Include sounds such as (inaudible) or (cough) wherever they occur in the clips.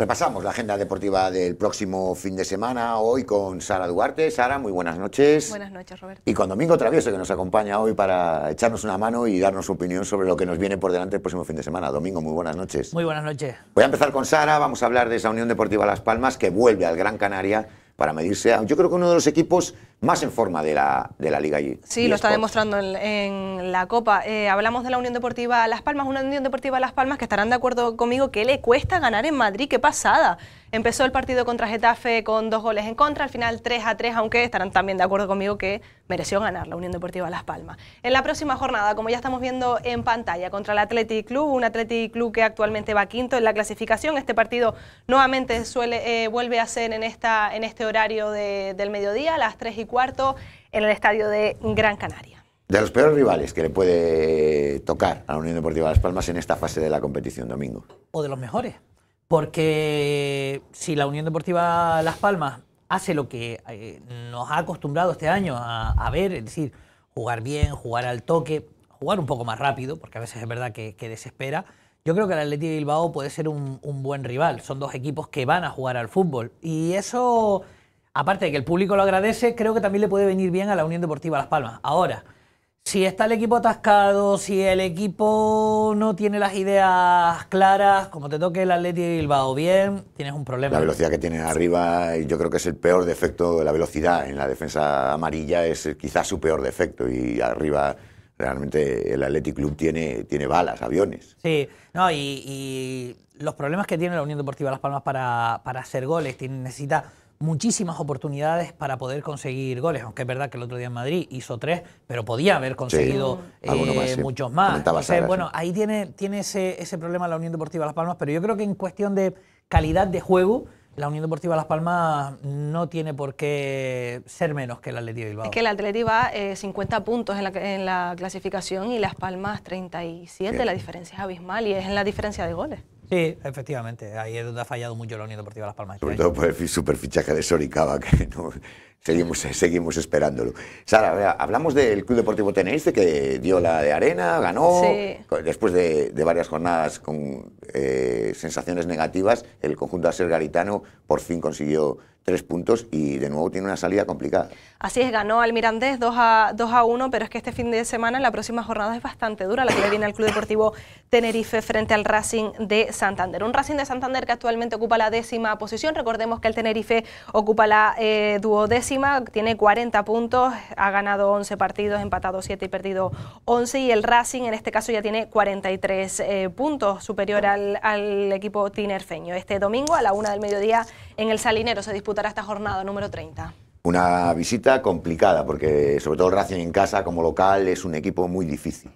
Repasamos la agenda deportiva del próximo fin de semana, hoy con Sara Duarte. Sara, muy buenas noches. Buenas noches, Roberto. Y con Domingo Travieso, que nos acompaña hoy para echarnos una mano y darnos su opinión sobre lo que nos viene por delante el próximo fin de semana. Domingo, muy buenas noches. Muy buenas noches. Voy a empezar con Sara, vamos a hablar de esa Unión Deportiva Las Palmas que vuelve al Gran Canaria para medirse a, yo creo que uno de los equipos más en forma de la, de la Liga allí. Sí, lo está demostrando en, la Copa. Eh, hablamos de la Unión Deportiva Las Palmas, una Unión Deportiva Las Palmas que estarán de acuerdo conmigo que le cuesta ganar en Madrid, qué pasada. Empezó el partido contra Getafe con dos goles en contra, al final 3 a 3, aunque estarán también de acuerdo conmigo que mereció ganar la Unión Deportiva Las Palmas. En la próxima jornada, como ya estamos viendo en pantalla, contra el Athletic Club, un Athletic Club que actualmente va quinto en la clasificación. Este partido nuevamente suele, eh, vuelve a ser en, esta, en este horario de, del mediodía, a las 3 y cuarto en el estadio de Gran Canaria. De los peores rivales que le puede tocar a la Unión Deportiva Las Palmas en esta fase de la competición, Domingo. O de los mejores. Porque si la Unión Deportiva Las Palmas hace lo que eh, nos ha acostumbrado este año a, ver, es decir, jugar bien, jugar al toque, jugar un poco más rápido, porque a veces es verdad que, desespera. Yo creo que el Atleti de Bilbao puede ser un, un, buen rival. Son dos equipos que van a jugar al fútbol. Y eso aparte de que el público lo agradece, creo que también le puede venir bien a la Unión Deportiva Las Palmas. Ahora, si está el equipo atascado, si el equipo no tiene las ideas claras, como te toque el Atleti Bilbao bien, tienes un problema. La velocidad que tiene arriba, yo creo que es el peor defecto, de la velocidad en la defensa amarilla es quizás su peor defecto y arriba realmente el Athletic Club tiene, tiene balas, aviones. Sí, no, y, los problemas que tiene la Unión Deportiva Las Palmas para, para hacer goles, tiene, necesita muchísimas oportunidades para poder conseguir goles, aunque es verdad que el otro día en Madrid hizo tres, pero podía haber conseguido eh, muchos más. bueno, ahí tiene, tiene ese, problema la Unión Deportiva Las Palmas, pero yo creo que en cuestión de calidad de juego, la Unión Deportiva Las Palmas no tiene por qué ser menos que el Atleti Bilbao. Es que el Atleti va 50 eh, puntos en la, en la, clasificación y Las Palmas 37, la diferencia es abismal y es en la diferencia de goles. Sí, efectivamente. Ahí es donde ha fallado mucho la Unión Deportiva Las Palmas. Sobre ¿eh? todo por el superfichaje de Soricaba, que (laughs) seguimos, eh, seguimos esperándolo. Sara, hablamos del Club Deportivo Tenerife, que dio la de arena, ganó. Después de, varias jornadas con eh, sensaciones negativas, el conjunto de ser garitano por fin consiguió tres puntos y de nuevo tiene una salida complicada. Así es, ganó al Mirandés 2 a, 2 a 1, pero es que este fin de semana, la próxima jornada es bastante dura, la que le viene al Club Deportivo Tenerife frente al Racing de Santander. Un Racing de Santander que actualmente ocupa la décima posición, recordemos que el Tenerife ocupa la eh, duodécima, tiene 40 puntos, ha ganado 11 partidos, empatado 7 y perdido 11, y el Racing en este caso ya tiene 43 eh, puntos, superior al equipo tinerfeño. Este domingo a la una del mediodía en el Salinero se disputa a esta jornada número 30. Una visita complicada, porque sobre todo Racing en casa como local es un equipo muy difícil.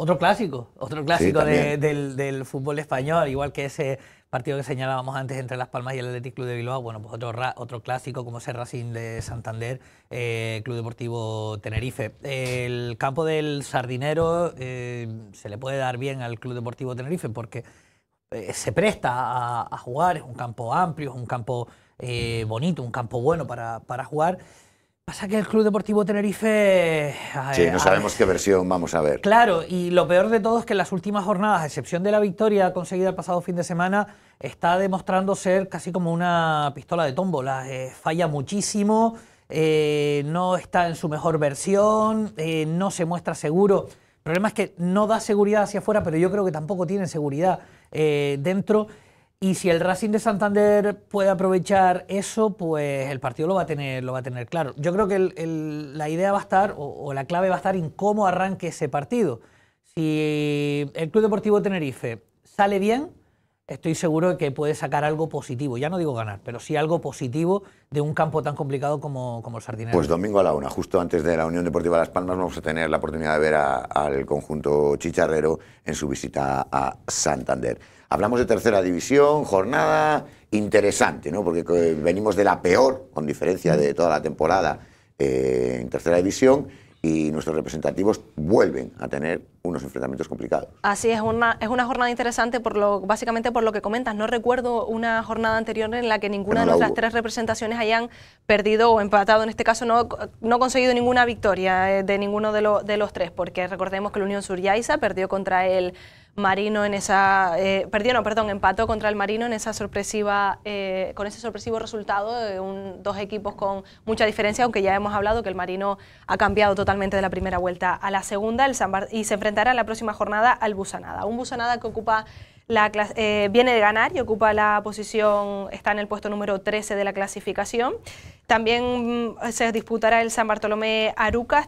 Otro clásico, otro clásico del, fútbol español, igual que ese partido que señalábamos antes entre Las Palmas y el Athletic Club de Bilbao, bueno, pues otro, otro clásico como ese Racing de Santander, eh, Club Deportivo Tenerife. El campo del Sardinero eh, se le puede dar bien al Club Deportivo Tenerife porque eh, se presta a jugar, es un campo amplio, es un campo eh, bonito, un campo bueno para, jugar. Pasa que el Club Deportivo Tenerife... Eh, sí, no sabemos qué versión vamos a ver. Claro, y lo peor de todo es que en las últimas jornadas, a excepción de la victoria conseguida el pasado fin de semana, está demostrando ser casi como una pistola de tómbola. Eh, falla muchísimo, no está en su mejor versión, no se muestra seguro. El problema es que no da seguridad hacia afuera, pero yo creo que tampoco tiene seguridad dentro. Y si el Racing de Santander puede aprovechar eso, pues el partido lo va a tener, lo va a tener claro. Yo creo que la idea va a estar, o, la clave va a estar en cómo arranque ese partido. Si el Club Deportivo Tenerife sale bien, estoy seguro de que puede sacar algo positivo. Ya no digo ganar, pero sí algo positivo de un campo tan complicado como, como el Sardinero. Pues domingo a la una, justo antes de la Unión Deportiva Las Palmas, vamos a tener la oportunidad de ver al conjunto chicharrero en su visita a Santander. Hablamos de tercera división, jornada interesante, ¿no? Porque eh, venimos de la peor, con diferencia de toda la temporada, eh, en tercera división y nuestros representativos vuelven a tener unos enfrentamientos complicados. Así es, una, es una jornada interesante, por lo, básicamente por lo que comentas. No recuerdo una jornada anterior en la que ninguna de nuestras tres representaciones hayan perdido o empatado. En este caso, no, no conseguido ninguna victoria eh, de ninguno de, de los tres, porque recordemos que la Unión Sur perdió contra el Marino en esa, eh, no, perdón, empató contra el Marino en esa sorpresiva, eh, con ese sorpresivo resultado de un, dos equipos con mucha diferencia, aunque ya hemos hablado que el Marino ha cambiado totalmente de la primera vuelta a la segunda y se enfrentará en la próxima jornada al Busanada, un Busanada que ocupa la eh, viene de ganar y ocupa la posición, está en el puesto número 13 de la clasificación. También mm, se disputará el San Bartolomé Arucas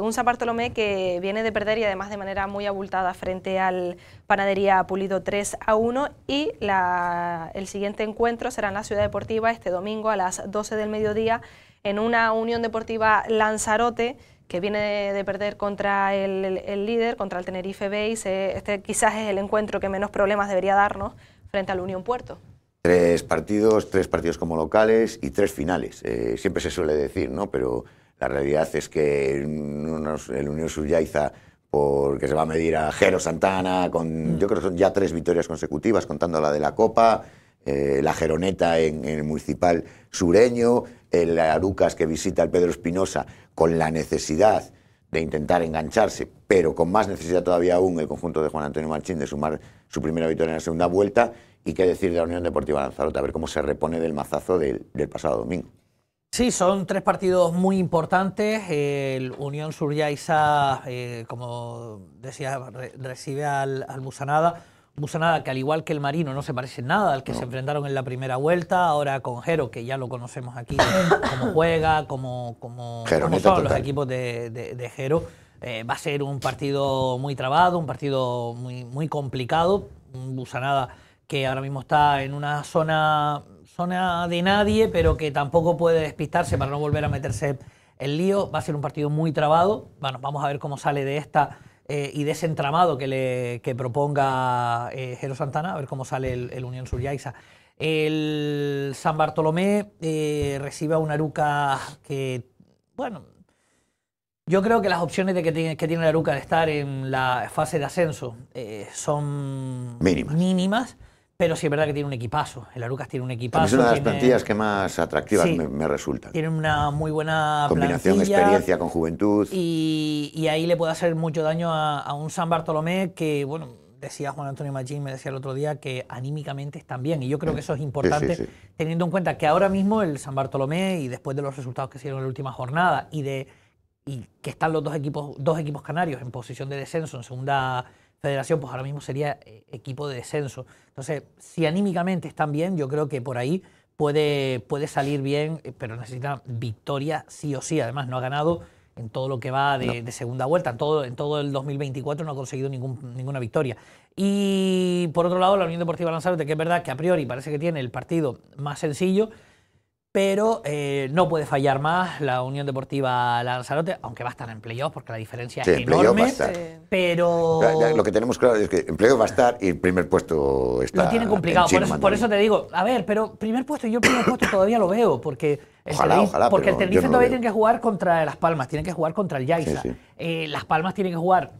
un San Bartolomé que viene de perder y además de manera muy abultada frente al Panadería Pulido 3 a 1 y el siguiente encuentro será en la Ciudad Deportiva este domingo a las 12 del mediodía en una Unión Deportiva Lanzarote que viene de perder contra el, líder, contra el Tenerife Bay. Eh, este quizás es el encuentro que menos problemas debería darnos frente al Unión Puerto. Tres partidos, tres partidos como locales y tres finales. Eh, siempre se suele decir, ¿no? Pero la realidad es que el Unión Suryaiza porque se va a medir a Jero Santana, con, mm. yo creo que son ya tres victorias consecutivas, contando la de la Copa, eh, la Geroneta en, el municipal sureño, el eh, Arucas que visita al Pedro Espinosa con la necesidad de intentar engancharse, pero con más necesidad todavía aún el conjunto de Juan Antonio Marchín de sumar su primera victoria en la segunda vuelta, y qué decir de la Unión Deportiva Lanzarote, a ver cómo se repone del mazazo del pasado domingo. Sí, son tres partidos muy importantes. El Unión sur eh, como decía, recibe al, Busanada. Busanada, que al igual que el Marino no se parece nada al que se enfrentaron en la primera vuelta, ahora con Jero, que ya lo conocemos aquí, como (coughs) juega, como como son los equipos de, de, Jero. Eh, va a ser un partido muy trabado, un partido muy, muy complicado. Busanada que ahora mismo está en una zona zona de nadie, pero que tampoco puede despistarse para no volver a meterse el lío. Va a ser un partido muy trabado. Bueno, vamos a ver cómo sale de esta eh, y de ese entramado que, le, proponga eh, Jero Santana, a ver cómo sale el, Unión Unión Suryaiza. El San Bartolomé eh, recibe a una Aruca que, bueno, yo creo que las opciones de que, tiene, que tiene la Aruca de estar en la fase de ascenso eh, son mínimas pero sí es verdad que tiene un equipazo. El Arucas tiene un equipazo. Es una de las plantillas que más atractivas me, me, resultan. Tiene una muy buena combinación plantilla, experiencia con juventud. Y, ahí le puede hacer mucho daño a, un San Bartolomé que, bueno, decía Juan Antonio Machín, me decía el otro día que anímicamente están bien. Y yo creo que eso es importante, teniendo en cuenta que ahora mismo el San Bartolomé, y después de los resultados que se dieron en la última jornada, y de y que están los dos equipos, dos equipos canarios en posición de descenso en segunda federación, pues ahora mismo sería eh, equipo de descenso. Entonces, si anímicamente están bien, yo creo que por ahí puede, puede salir bien, eh, pero necesita victoria sí o sí. Además, no ha ganado en todo lo que va de, segunda vuelta, en todo, en todo el 2024 no ha conseguido ningún, ninguna victoria. Y por otro lado, la Unión Deportiva Lanzarote, que es verdad que a priori parece que tiene el partido más sencillo, pero eh, no puede fallar más la Unión Deportiva Lanzarote, aunque va a estar en playoff porque la diferencia es enorme. Pero lo que tenemos claro es que en playoff va a estar y el primer puesto está. Lo tiene complicado, por eso, te digo, a ver, pero primer puesto yo primer puesto todavía lo veo porque ojalá, porque el Tenerife todavía tiene que jugar contra las Palmas, tiene que jugar contra el Yaiza, eh, las Palmas tienen que jugar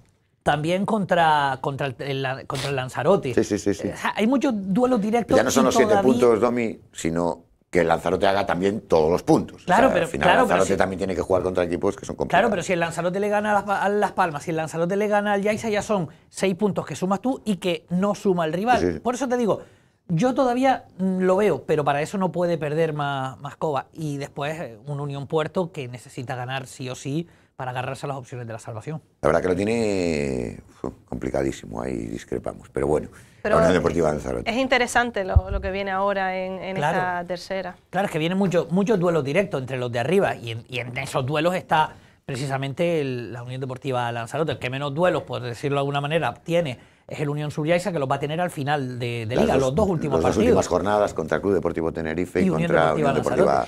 también contra, contra, el, contra Lanzarote. Eh, hay muchos duelos directos. ya no son los siete puntos, Domi, sino que el Lanzarote haga también todos los puntos. Claro, pero al final Lanzarote también tiene que jugar contra equipos que son complicados. Claro, pero si el Lanzarote le gana a las, Palmas, si el Lanzarote le gana al Yaiza, ya son seis puntos que sumas tú y que no suma el rival. Por eso te digo, yo todavía mm, lo veo, pero para eso no puede perder más, más Coba. Y después eh, un Unión Puerto que necesita ganar sí o sí para agarrarse a las opciones de la salvación. La verdad que lo tiene complicadísimo, ahí discrepamos, pero bueno. Unión Deportiva Lanzarote. Es interesante lo, que viene ahora en, en esta tercera. Claro, es que vienen muchos muchos duelos directos entre los de arriba y en, esos duelos está precisamente la Unión Deportiva Lanzarote. El que menos duelos, por decirlo de alguna manera, tiene es el Unión Suryaisa que los va a tener al final de, liga, los dos últimos partidos. Las últimas jornadas contra el Club Deportivo Tenerife y, contra Unión Deportiva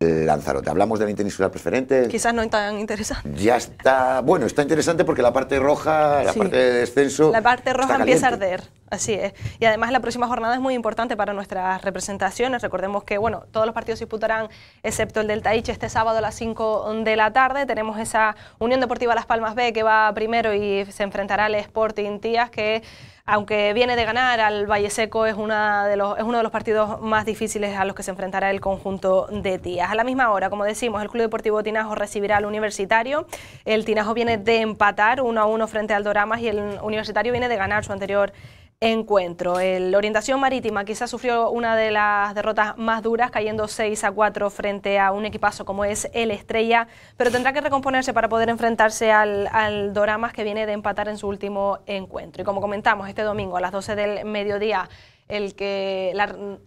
Lanzarote. Lanzarote. Hablamos del interinsular preferente. Quizás no tan interesante. Ya está. Bueno, está interesante porque la parte roja, la parte de descenso. La parte roja empieza a arder. Así es. Y además la próxima jornada es muy importante para nuestras representaciones. Recordemos que bueno, todos los partidos disputarán, excepto el del Taiche, este sábado a las 5 de la tarde. Tenemos esa Unión Deportiva Las Palmas B que va primero y se enfrentará al Sporting Tías, que aunque viene de ganar al Valle Seco, es, una de los, uno de los partidos más difíciles a los que se enfrentará el conjunto de Tías. A la misma hora, como decimos, el Club Deportivo Tinajo recibirá al Universitario. El Tinajo viene de empatar uno a uno frente al Doramas y el Universitario viene de ganar su anterior encuentro. El Orientación Marítima quizás sufrió una de las derrotas más duras, cayendo 6 a 4 frente a un equipazo como es el Estrella, pero tendrá que recomponerse para poder enfrentarse al, al Doramas que viene de empatar en su último encuentro. Y como comentamos, este domingo a las 12 del mediodía el que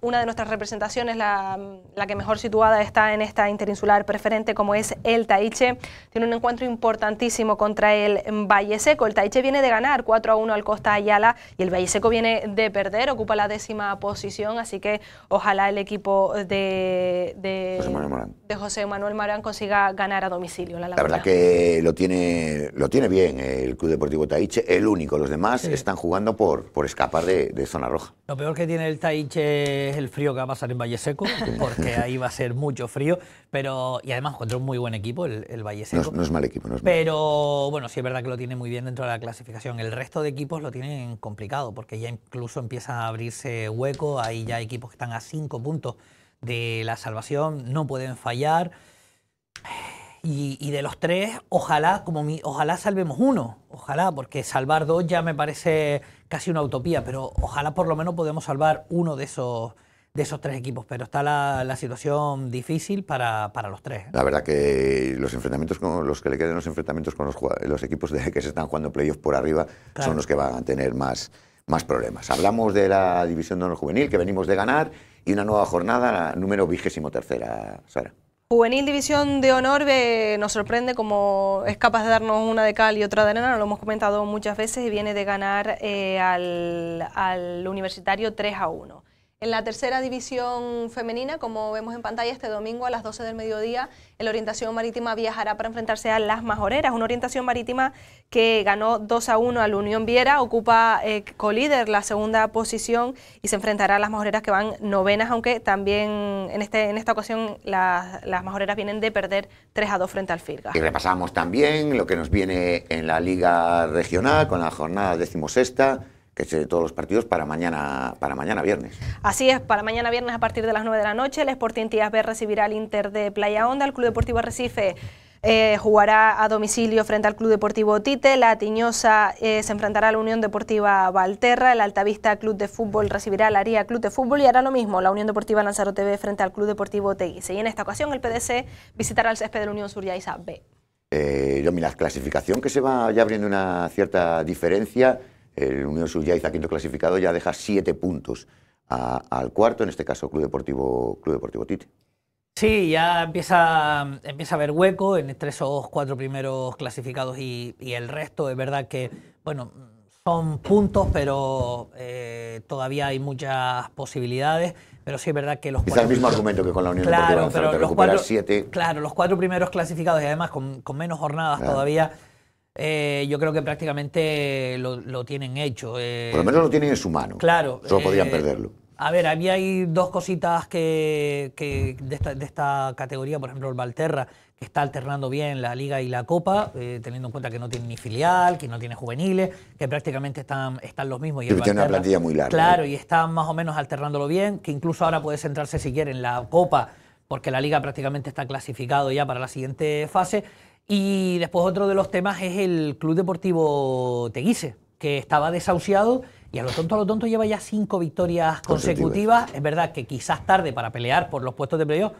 una de nuestras representaciones, la, que mejor situada está en esta interinsular preferente, como es el Taiche, tiene un encuentro importantísimo contra el Valle Seco. El Taiche viene de ganar 4 a 1 al Costa Ayala y el Valle Seco viene de perder, ocupa la décima posición, así que ojalá el equipo de, José, Manuel Morán, Marán consiga ganar a domicilio. La, verdad que lo tiene, lo tiene bien el Club Deportivo Taiche, el único, los demás están jugando por, por escapar de, de zona roja. Lo peor que tiene el Taiche es el frío que va a pasar en Valle Seco, (laughs) porque ahí va a ser mucho frío. Pero, y además contra un muy buen equipo el, el Valle Seco. No es, mal equipo, no es Pero bueno, sí es verdad que lo tiene muy bien dentro de la clasificación. El resto de equipos lo tienen complicado, porque ya incluso empieza a abrirse hueco. Ahí ya hay equipos que están a cinco puntos de la salvación, no pueden fallar. Y, y, de los tres, ojalá, como mi, ojalá salvemos uno. Ojalá, porque salvar dos ya me parece casi una utopía, pero ojalá por lo menos podemos salvar uno de esos de esos tres equipos, pero está la, situación difícil para, los tres. ¿eh? La verdad que los enfrentamientos con los que le queden los enfrentamientos con los, equipos que se están jugando playoffs por arriba son los que van a tener más, más problemas. Hablamos de la división de honor juvenil que venimos de ganar y una nueva jornada, número vigésimo tercera, Sara. Juvenil División de Honor eh, nos sorprende como es capaz de darnos una de cal y otra de arena, lo hemos comentado muchas veces y viene de ganar eh, al, al, universitario 3 a 1. En la tercera división femenina, como vemos en pantalla, este domingo a las 12 del mediodía, el Orientación Marítima viajará para enfrentarse a las Majoreras, una Orientación Marítima que ganó 2 a 1 al Unión Viera, ocupa eh, colíder la segunda posición y se enfrentará a las Majoreras que van novenas, aunque también en, este, en esta ocasión las, las Majoreras vienen de perder 3 a 2 frente al Firga. Y repasamos también lo que nos viene en la Liga Regional con la jornada decimosexta que se eh, todos los partidos para mañana, para mañana viernes. Así es, para mañana viernes a partir de las 9 de la noche, el Sporting Tías B recibirá al Inter de Playa Onda, el Club Deportivo Recife... Eh, jugará a domicilio frente al Club Deportivo Tite, la Tiñosa eh, se enfrentará a la Unión Deportiva Valterra, el Altavista Club de Fútbol recibirá al Aria Club de Fútbol y hará lo mismo la Unión Deportiva Lanzarote B frente al Club Deportivo Teguise. Y en esta ocasión el PDC visitará al césped de la Unión Yaisa B. Eh, yo, mira, clasificación que se va ya abriendo una cierta diferencia el Unión está quinto clasificado, ya deja siete puntos al cuarto, en este caso Club Deportivo, Club Deportivo Tite. Sí, ya empieza, empieza a haber hueco entre esos cuatro primeros clasificados y, el resto. Es verdad que, bueno, son puntos, pero eh, todavía hay muchas posibilidades. Pero sí es verdad que los. cuatro... el mismo argumento que con la Unión siete. Claro, los cuatro primeros clasificados y además con, menos jornadas todavía eh, yo creo que prácticamente lo, tienen hecho. Eh. Por lo menos lo tienen en su mano. Claro. Solo podían eh, perderlo. A ver, había hay dos cositas que, de, esta, categoría, por ejemplo, el Valterra, que está alternando bien la Liga y la Copa, teniendo en cuenta que no tiene ni filial, que no tiene juveniles, que prácticamente están, están los mismos. Y tiene una plantilla muy larga. Claro, y están más o menos alternándolo bien, que incluso ahora puede centrarse si quiere en la Copa, porque la Liga prácticamente está clasificado ya para la siguiente fase. Y después otro de los temas es el Club Deportivo Teguise, que estaba desahuciado y a lo tonto, a lo tonto lleva ya cinco victorias consecutivas. Es verdad que quizás tarde para pelear por los puestos de playoff,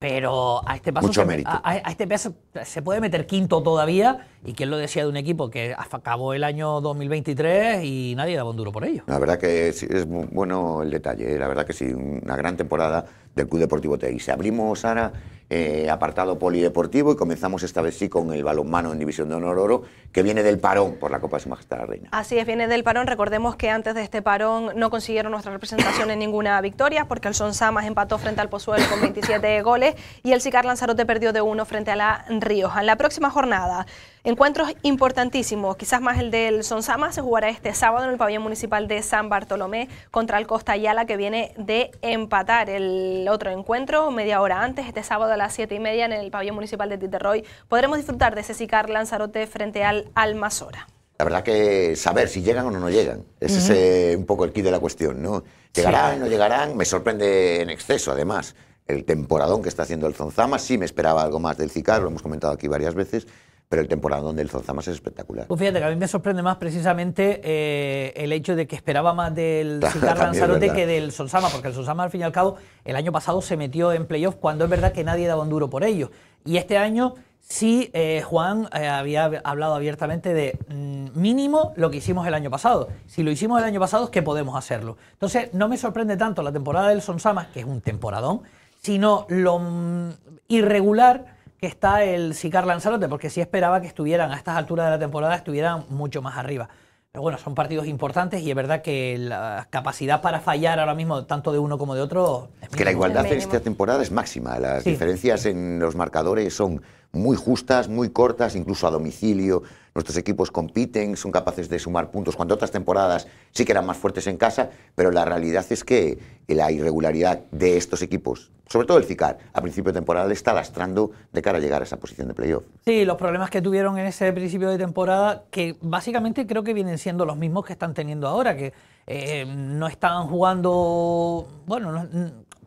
pero a este paso, se, a, este paso se puede meter quinto todavía. Y quién lo decía de un equipo que acabó el año 2023 y nadie daba un duro por ello. La verdad que es, es bueno el detalle. Eh. La verdad que sí, una gran temporada del Club Deportivo Teguise. Abrimos, ahora eh, apartado polideportivo y comenzamos esta vez sí con el balonmano en División de Honor Oro, que viene del parón por la Copa de Su Majestad la Reina. Así es, viene del parón. Recordemos que antes de este parón no consiguieron nuestra representación en ninguna victoria, porque el Son Samas empató frente al Pozuelo con 27 goles y el Sicar Lanzarote perdió de uno frente a la Rioja. En la próxima jornada... Encuentros importantísimos, quizás más el del Sonsama, se jugará este sábado en el pabellón municipal de San Bartolomé contra el Costa Ayala que viene de empatar el otro encuentro media hora antes, este sábado a las 7 y media en el pabellón municipal de Titerroy. Podremos disfrutar de ese Sicar Lanzarote frente al Almazora. La verdad que saber si llegan o no, llegan. Ese es eh, un poco el kit de la cuestión, ¿no? ¿Llegarán, o no llegarán? Me sorprende en exceso, además, el temporadón que está haciendo el Zonzama. Sí me esperaba algo más del Cicar, lo hemos comentado aquí varias veces, pero el temporadón del Sonsama es espectacular. Pues fíjate que a mí me sorprende más precisamente eh, el hecho de que esperaba más del (laughs) Citar Lanzarote que del Sonsama... porque el Sonsama al fin y al cabo el año pasado se metió en playoff cuando es verdad que nadie daba un duro por ello... Y este año sí eh, Juan eh, había hablado abiertamente de mm, mínimo lo que hicimos el año pasado. Si lo hicimos el año pasado es que podemos hacerlo. Entonces no me sorprende tanto la temporada del Sonsama... que es un temporadón, sino lo mm, irregular que está el Sicar Lanzarote, porque sí esperaba que estuvieran a estas alturas de la temporada, estuvieran mucho más arriba. Pero bueno, son partidos importantes y es verdad que la capacidad para fallar ahora mismo, tanto de uno como de otro. que la igualdad en esta temporada es máxima. Las diferencias en los marcadores son muy justas, muy cortas, incluso a domicilio nuestros equipos compiten, son capaces de sumar puntos cuando otras temporadas sí que eran más fuertes en casa, pero la realidad es que la irregularidad de estos equipos, sobre todo el CICAR, a principio de temporada le está lastrando de cara a llegar a esa posición de playoff. Sí, los problemas que tuvieron en ese principio de temporada, que básicamente creo que vienen siendo los mismos que están teniendo ahora, que eh, no están jugando, bueno,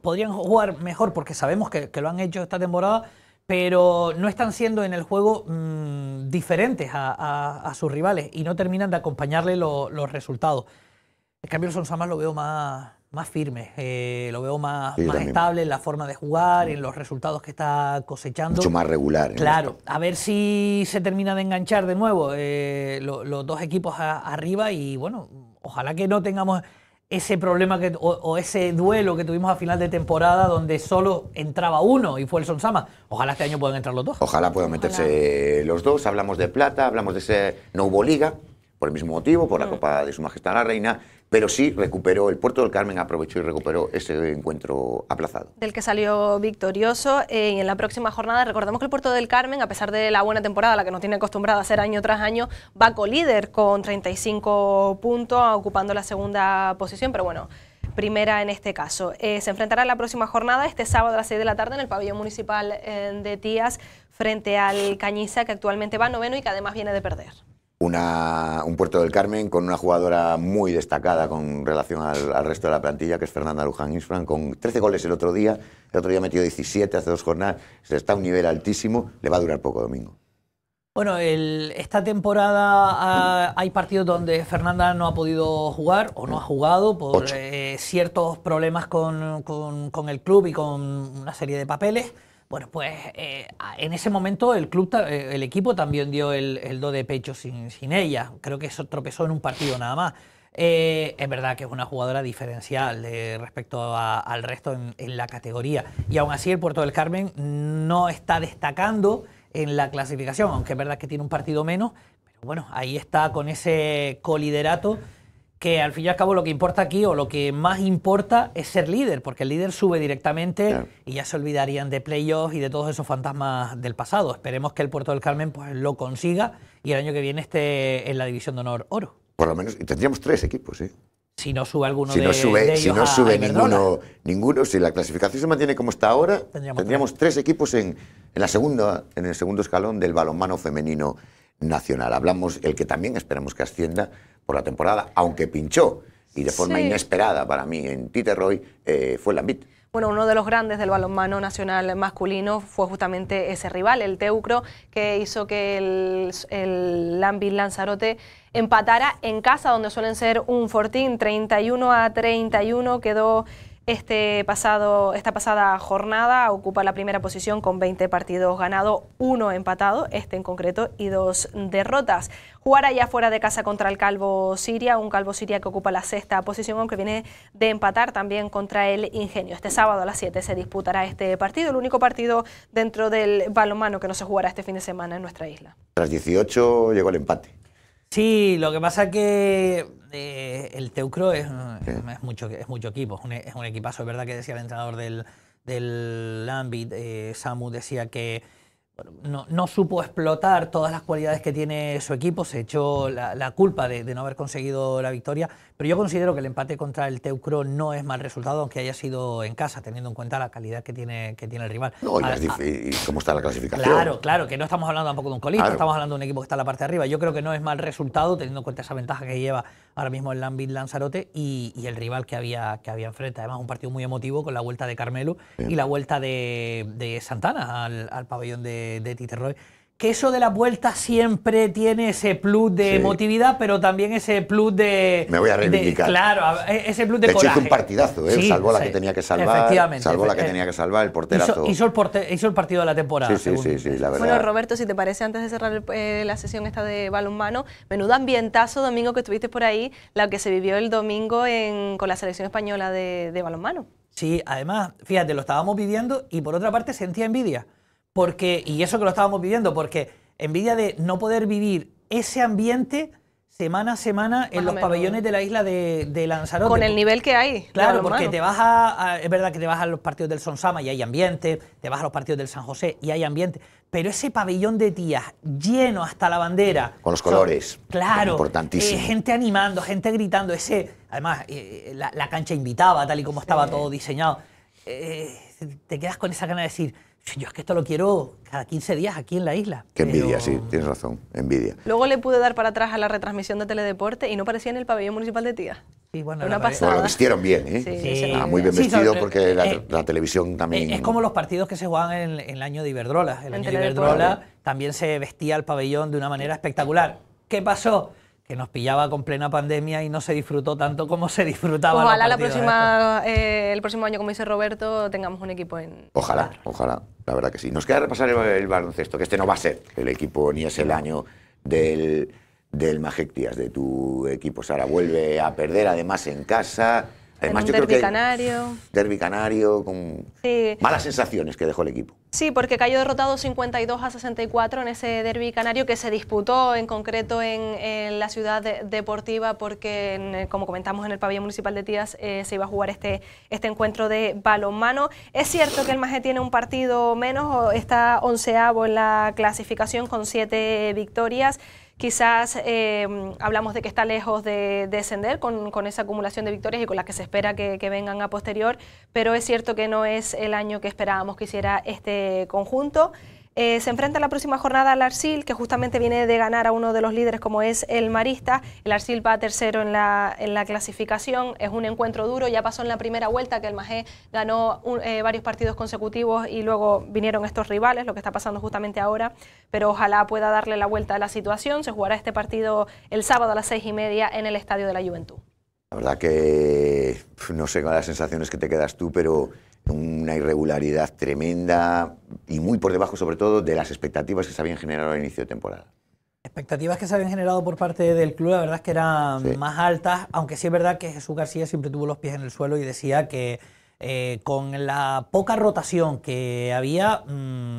podrían jugar mejor porque sabemos que, que lo han hecho esta temporada pero no están siendo en el juego mm, diferentes a, sus rivales y no terminan de acompañarle los resultados. En cambio, el más lo veo más, firme, eh, lo veo más, estable en la forma de jugar, en los resultados que está cosechando. Mucho más regular. Claro, a ver si se termina de enganchar de nuevo eh, los dos equipos arriba y bueno, ojalá que no tengamos ese problema que, o, ese duelo que tuvimos a final de temporada donde solo entraba uno y fue el Sonsama. Ojalá este año puedan entrar los dos. Ojalá puedan meterse los dos. Hablamos de plata, hablamos de ese no hubo liga, por el mismo motivo, por la mm. Copa de Su Majestad la Reina pero sí recuperó, el puerto del Carmen aprovechó y recuperó ese encuentro aplazado. Del que salió victorioso eh, y en la próxima jornada recordamos que el puerto del Carmen, a pesar de la buena temporada, la que nos tiene acostumbrada a hacer año tras año, va colíder con 35 puntos, ocupando la segunda posición, pero bueno, primera en este caso. Eh, se enfrentará en la próxima jornada, este sábado a las 6 de la tarde, en el pabellón municipal eh, de Tías, frente al Cañiza, que actualmente va noveno y que además viene de perder un Puerto del Carmen con una jugadora muy destacada con relación al, resto de la plantilla, que es Fernanda Luján Isfran, con 13 goles el otro día, el otro día metió 17 hace dos jornadas, está a un nivel altísimo, le va a durar poco domingo. Bueno, esta temporada ah, hay partidos donde Fernanda no ha podido jugar o no ha jugado por eh, ciertos problemas con el club y con una serie de papeles. Bueno, pues eh, en ese momento el club, eh, el equipo también dio el, do de pecho sin, ella. Creo que eso tropezó en un partido nada más. Eh, es verdad que es una jugadora diferencial de, respecto al resto en, la categoría. Y aún así el Puerto del Carmen no está destacando en la clasificación, aunque es verdad que tiene un partido menos. Pero bueno, ahí está con ese coliderato que al fin y al cabo lo que importa aquí o lo que más importa es ser líder, porque el líder sube directamente y ya se olvidarían de playoffs y de todos esos fantasmas del pasado. Esperemos que el Puerto del Carmen pues, lo consiga y el año que viene esté en la División de Honor Oro. Por lo menos, y tendríamos tres equipos, ¿eh? Si no sube alguno de, sube, Si no sube ninguno, si la clasificación se mantiene como está ahora, tendríamos, tres. equipos en, la segunda, en el segundo escalón del balonmano femenino nacional. Hablamos el que también esperamos que ascienda por la temporada, aunque pinchó y de forma inesperada para mí en Titerroy eh, fue el Lambit. Bueno, uno de los grandes del balonmano nacional masculino fue justamente ese rival, el Teucro, que hizo que el, el Lambit Lanzarote empatara en casa, donde suelen ser un fortín, 31 a 31 quedó este pasado, esta pasada jornada ocupa la primera posición con 20 partidos ganados, uno empatado, este en concreto, y dos derrotas. Jugará ya fuera de casa contra el Calvo Siria, un Calvo Siria que ocupa la sexta posición, aunque viene de empatar también contra el Ingenio. Este sábado a las 7 se disputará este partido, el único partido dentro del balonmano que no se jugará este fin de semana en nuestra isla. Tras 18 llegó el empate. Sí, lo que pasa es que eh, el Teucro eh, es, mucho, es mucho equipo, e, es un, equipazo. Es verdad que decía el entrenador del, del eh, Samu, decía que no, supo explotar todas las cualidades que tiene su equipo, se echó la, culpa de, no haber conseguido la victoria, pero yo considero que el empate contra el Teucro no es mal resultado, aunque haya sido en casa, teniendo en cuenta la calidad que tiene, que tiene el rival. No, y, ah, ah. cómo está la clasificación. Claro, claro, que no estamos hablando tampoco de un colito, estamos hablando de un equipo que está en la parte de arriba. Yo creo que no es mal resultado, teniendo en cuenta esa ventaja que lleva ahora mismo el Lambit Lanzarote y, el rival que había, que había enfrente. Además, un partido muy emotivo con la vuelta de Carmelo y la vuelta de, Santana al, al pabellón de, de Titerroy que eso de la vuelta siempre tiene ese plus de emotividad, pero también ese plus de. Me voy a reivindicar. claro, e, ese plus de, de coraje. hizo un partidazo, ¿eh? salvó la que tenía que salvar. Efectivamente. Salvó la que tenía que salvar, el porterazo. Hizo, el, partido de la temporada. Sí, sí, sí, la verdad. Bueno, Roberto, si te parece, antes de cerrar eh, la sesión esta de balonmano, menudo ambientazo domingo que estuviste por ahí, la que se vivió el domingo con la selección española de, de balonmano. Sí, además, fíjate, lo estábamos viviendo y por otra parte sentía envidia porque, y eso que lo estábamos viviendo, porque envidia de no poder vivir ese ambiente semana a semana en los pabellones de la isla de, de, Lanzarote. Con el nivel que hay. Claro, porque te vas a, Es verdad que te vas a los partidos del Sonsama y hay ambiente, te vas a los partidos del San José y hay ambiente, pero ese pabellón de tías lleno hasta la bandera. Con los colores. claro. Importantísimo. Eh, gente animando, gente gritando, ese... Además, eh, la, cancha invitaba, tal y como estaba todo diseñado. Eh, te quedas con esa gana de decir yo es que esto lo quiero cada 15 días aquí en la isla. Qué envidia, sí, tienes razón, envidia. Luego le pude dar para atrás a la retransmisión de Teledeporte y no parecía en el pabellón municipal de Tía. Sí, bueno, Una pasada. bueno, lo bien, ¿eh? Sí, sí. Ah, muy bien vestido porque la, eh, televisión eh, también... Es como los partidos que se juegan en, el año de Iberdrola. El año de Iberdrola también se vestía el pabellón de una manera espectacular. ¿Qué pasó? que nos pillaba con plena pandemia y no se disfrutó tanto como se disfrutaba. Ojalá la próxima, eh, el próximo año, como dice Roberto, tengamos un equipo en... Ojalá, ojalá, la verdad que sí. Nos queda repasar el, baloncesto, que este no va a ser el equipo ni es el año del, del Majectias, de tu equipo. Sara vuelve a perder además en casa. Además, yo derbi creo que canario. derbi canario, con malas sensaciones que dejó el equipo. Sí, porque cayó derrotado 52 a 64 en ese derbi canario que se disputó en concreto en, la ciudad deportiva, porque, eh, como comentamos en el pabellón municipal de Tías, eh, se iba a jugar este, este encuentro de balonmano. Es cierto que el Maje tiene un partido menos, está onceavo en la clasificación con siete victorias. Quizás eh, hablamos de que está lejos de, descender con, esa acumulación de victorias y con las que se espera que, que, vengan a posterior, pero es cierto que no es el año que esperábamos que hiciera este conjunto. Eh, se enfrenta la próxima jornada al Arcil, que justamente viene de ganar a uno de los líderes como es el Marista. El Arsil va tercero en la, clasificación, es un encuentro duro, ya pasó en la primera vuelta que el Majé ganó eh, varios partidos consecutivos y luego vinieron estos rivales, lo que está pasando justamente ahora, pero ojalá pueda darle la vuelta a la situación. Se jugará este partido el sábado a las seis y media en el Estadio de la Juventud. La verdad que no sé con las sensaciones que te quedas tú, pero una irregularidad tremenda y muy por debajo, sobre todo, de las expectativas que se habían generado al inicio de temporada. Expectativas que se habían generado por parte del club, la verdad es que eran más altas, aunque sí es verdad que Jesús García siempre tuvo los pies en el suelo y decía que eh, con la poca rotación que había, mm,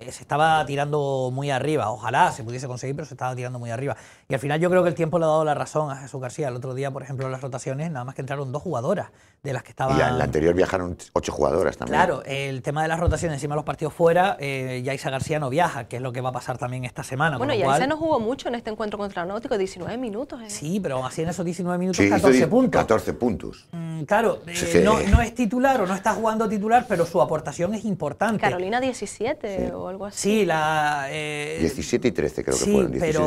eh, se estaba tirando muy arriba. Ojalá se pudiese conseguir, pero se estaba tirando muy arriba. Y al final yo creo que el tiempo le ha dado la razón a Jesús García. El otro día, por ejemplo, en las rotaciones, nada más que entraron dos jugadoras de las que estaban. Y en la anterior viajaron ocho jugadoras también. Claro, el tema de las rotaciones, encima de los partidos fuera, eh, Yaisa García no viaja, que es lo que va a pasar también esta semana. Bueno, Yaisa no jugó mucho en este encuentro contra el Náutico, 19 minutos. Eh. Sí, pero así en esos 19 minutos, 14 puntos. 14 puntos. Mm, claro, eh, No, es titular o no está jugando titular, pero su aportación es importante. Carolina, 17. Sí, la... 17 eh, y 13 creo que fueron, 17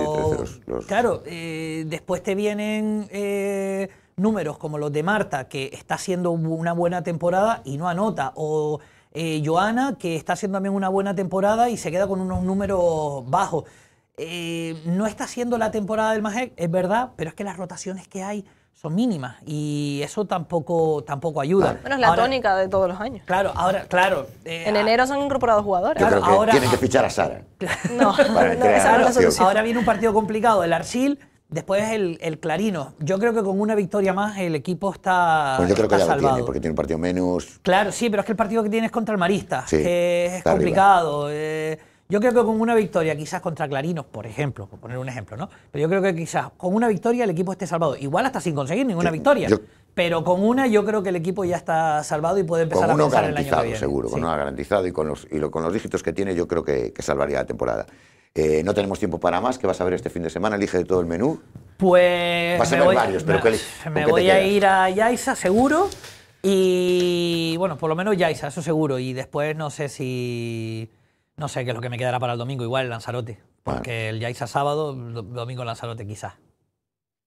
pero, y Claro, eh, después te vienen eh, números como los de Marta, que está haciendo una buena temporada y no anota, o Joana, que está haciendo también una buena temporada y se queda con unos números bajos. no está haciendo la temporada del Majek, es verdad, pero es que las rotaciones que hay son mínimas y eso tampoco tampoco ayuda. Bueno, es la tónica de todos los años. Claro, ahora, claro. Eh, en enero son incorporados jugadores. que ahora, tienen que fichar a Sara. No, (laughs) Ahora viene un partido complicado, el Arcil después el, Clarino. Yo creo que con una victoria más el equipo está pues yo creo que ya porque tiene un partido menos. Claro, sí, pero es que el partido que tiene es contra el Marista, es complicado. Eh, yo creo que con una victoria, quizás contra Clarinos, por ejemplo, por poner un ejemplo, ¿no? Pero yo creo que quizás con una victoria el equipo esté salvado. Igual hasta sin conseguir ninguna victoria. pero con una yo creo que el equipo ya está salvado y puede empezar a avanzar el año que viene. seguro, con una garantizado y con los, y con los dígitos que tiene yo creo que, salvaría la temporada. Eh, no tenemos tiempo para más. ¿Qué vas a ver este fin de semana? Elige de todo el menú. Pues. varios, pero Me, me voy a ir a Yaisa, seguro. Y bueno, por lo menos Yaisa, eso seguro. Y después no sé si. No sé qué es lo que me quedará para el domingo, igual el Lanzarote. Porque el Yaiza sábado, domingo Lanzarote quizás.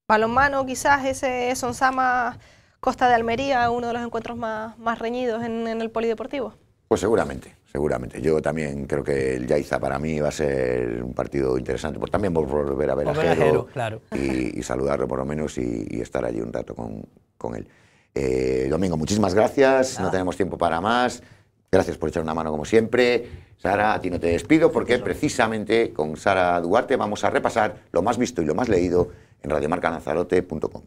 Palomano, quizás ese Sonsama Costa de Almería, uno de los encuentros más, más reñidos en, el polideportivo. Pues seguramente, seguramente. Yo también creo que el Yaiza para mí va a ser un partido interesante. por también volver a ver a Jero, claro. y, saludarlo por lo menos y, estar allí un rato con, con él. Eh, domingo, muchísimas gracias. No tenemos tiempo para más. Gracias por echar una mano como siempre. Sara, a ti no te despido porque precisamente con Sara Duarte vamos a repasar lo más visto y lo más leído en RadioMarcaNazarote.com.